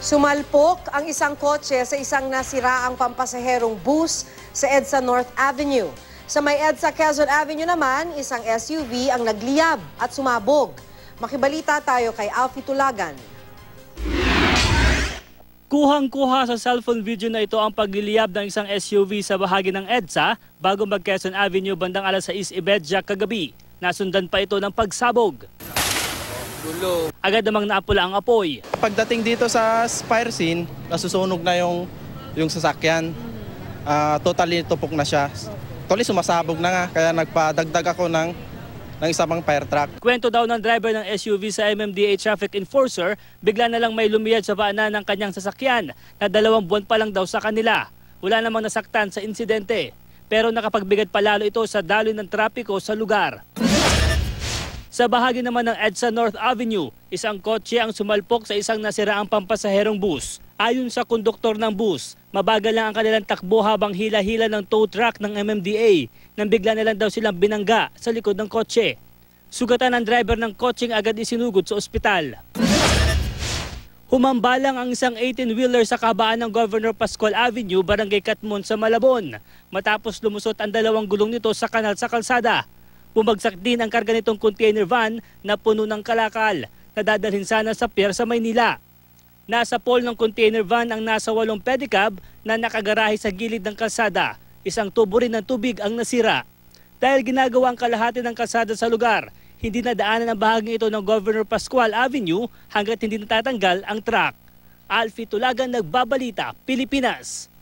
Sumalpok ang isang kotse sa isang nasiraang pampasaherong bus sa EDSA North Avenue. Sa may EDSA Quezon Avenue naman, isang SUV ang nagliyab at sumabog. Makibalita tayo kay Alfie Tulagan. Kuhang-kuha sa cellphone video na ito ang pagliliyab ng isang SUV sa bahagi ng EDSA bago mag-Quezon Avenue bandang alas 6 Ibedja kagabi. Nasundan pa ito ng pagsabog. Agad namang naapula ang apoy pagdating dito sa fire scene, nasusunog na yung, yung sasakyan. Uh, totally tupok na siya. Totally sumasabog na nga, kaya nagpadagdag ako ng ng isang pang fire truck. Kwento daw ng driver ng SUV sa MMDA Traffic Enforcer, bigla na lang may lumiyad sa paanan ng kanyang sasakyan na dalawang buwan pa lang daw sa kanila. Wala namang nasaktan sa insidente, pero nakapagbigat palalo ito sa daloy ng trapiko sa lugar. Sa bahagi naman ng EDSA North Avenue, isang kotse ang sumalpok sa isang nasiraang pampasaherong bus. Ayon sa konduktor ng bus, mabagal lang ang kanilang takbo habang hila-hila ng tow truck ng MMDA nang bigla na lang daw silang binangga sa likod ng kotse. Sugatan ng driver ng kotse agad isinugod sa ospital. Humambalang ang isang 18-wheeler sa kabaan ng Governor Pascual Avenue, Barangay Katmon sa Malabon. Matapos lumusot ang dalawang gulong nito sa kanal sa kalsada. Bumagsak din ang karga nitong container van na puno ng kalakal na dadalhin sana sa pier sa Maynila. Nasa pole ng container van ang nasa walong pedicab na nakagarahe sa gilid ng kalsada. Isang tubo rin ng tubig ang nasira. Dahil ginagawa ang kalahati ng kalsada sa lugar, hindi nadaanan daanan ang bahaging ito ng Governor Pascual Avenue hanggat hindi natatanggal ang truck. Alfie Tulagan, Nagbabalita, Pilipinas.